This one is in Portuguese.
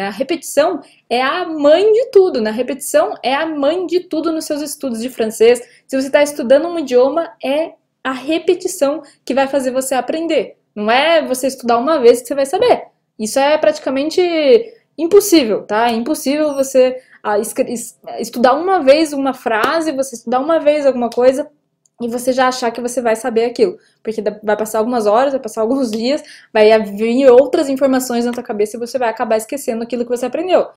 A repetição é a mãe de tudo, na né? repetição é a mãe de tudo nos seus estudos de francês. Se você está estudando um idioma, é a repetição que vai fazer você aprender. Não é você estudar uma vez que você vai saber. Isso é praticamente impossível, tá? É impossível você ah, estudar uma vez uma frase, você estudar uma vez alguma coisa e você já achar que você vai saber aquilo, porque vai passar algumas horas, vai passar alguns dias, vai vir outras informações na sua cabeça e você vai acabar esquecendo aquilo que você aprendeu.